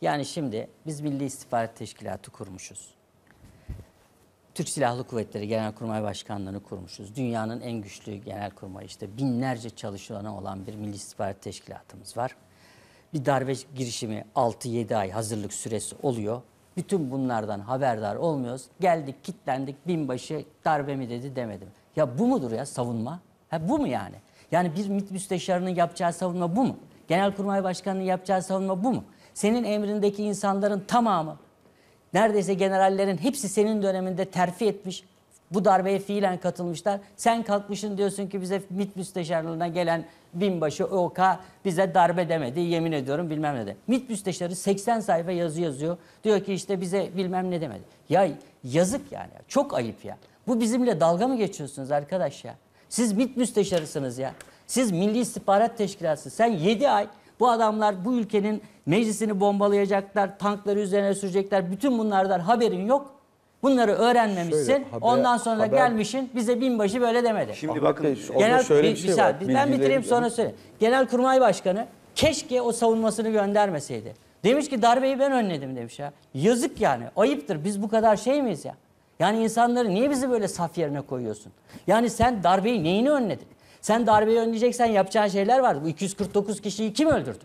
Yani şimdi biz Milli İstihbarat Teşkilatı kurmuşuz. Türk Silahlı Kuvvetleri Genelkurmay Başkanlığı'nı kurmuşuz. Dünyanın en güçlü genelkurmayı işte binlerce çalışanı olan bir Milli İstihbarat Teşkilatımız var. Bir darbe girişimi 6-7 ay hazırlık süresi oluyor. Bütün bunlardan haberdar olmuyoruz. Geldik, kitlendik, binbaşı darbe mi dedi demedim. Ya bu mudur ya savunma? Ha bu mu yani? Yani bir MİT müsteşarının yapacağı savunma bu mu? Genelkurmay Başkanı'nın yapacağı savunma bu mu? Senin emrindeki insanların tamamı, neredeyse generallerin hepsi senin döneminde terfi etmiş, bu darbeye fiilen katılmışlar. Sen kalkmışsın diyorsun ki bize MİT müsteşarlığına gelen binbaşı OK bize darbe demedi. Yemin ediyorum bilmem ne de. MİT müsteşarı 80 sayfa yazı yazıyor. Diyor ki işte bize bilmem ne demedi. Ya yazık yani. Çok ayıp ya. Bu bizimle dalga mı geçiyorsunuz arkadaş ya? Siz MİT müsteşarısınız ya. Siz Milli İstihbarat teşkilatı. Sen 7 ay bu adamlar bu ülkenin meclisini bombalayacaklar, tankları üzerine sürecekler. Bütün bunlardan haberin yok. Bunları öğrenmemişsin. Şöyle, haber, Ondan sonra haber... gelmişin bize binbaşı böyle demedi. Şimdi Ahmet bakın genel şöyle bir, bir şey saat, var. Ben bitireyim sonra söyle. Genel Kurmay Başkanı keşke o savunmasını göndermeseydi. Demiş ki darbeyi ben önledim demiş ya. Yazık yani. Ayıptır. Biz bu kadar şey miyiz ya? Yani insanları niye bizi böyle saf yerine koyuyorsun? Yani sen darbeyi neyini önledin? Sen darbeyi önleyeceksen yapacağın şeyler vardı. Bu 249 kişiyi kim öldürdü?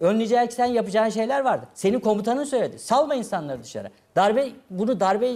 Önleyeceksen yapacağın şeyler vardı. Senin komutanın söyledi. Salma insanları dışarı. Darbe, bunu darbe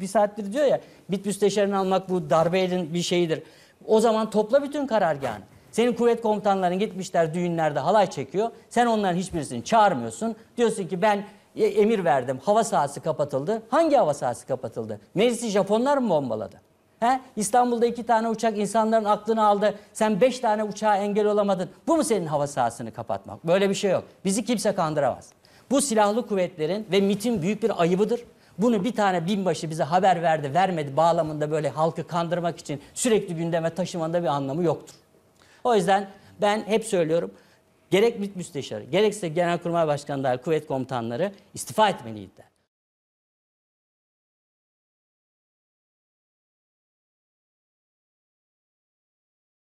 bir saattir diyor ya. Bit müsteşarını almak bu darbenin bir şeyidir. O zaman topla bütün karargahını. Senin kuvvet komutanların gitmişler düğünlerde halay çekiyor. Sen onların hiçbirisini çağırmıyorsun. Diyorsun ki ben e, emir verdim. Hava sahası kapatıldı. Hangi hava sahası kapatıldı? Meclisi Japonlar mı bombaladı? He? İstanbul'da iki tane uçak insanların aklını aldı. Sen beş tane uçağa engel olamadın. Bu mu senin hava sahasını kapatmak? Böyle bir şey yok. Bizi kimse kandıramaz. Bu silahlı kuvvetlerin ve MIT'in büyük bir ayıbıdır. Bunu bir tane binbaşı bize haber verdi, vermedi bağlamında böyle halkı kandırmak için sürekli gündeme taşımanda bir anlamı yoktur. O yüzden ben hep söylüyorum. Gerek MİT müsteşarı, gerekse Genelkurmay Başkanı dahil kuvvet komutanları istifa etmeliydiler.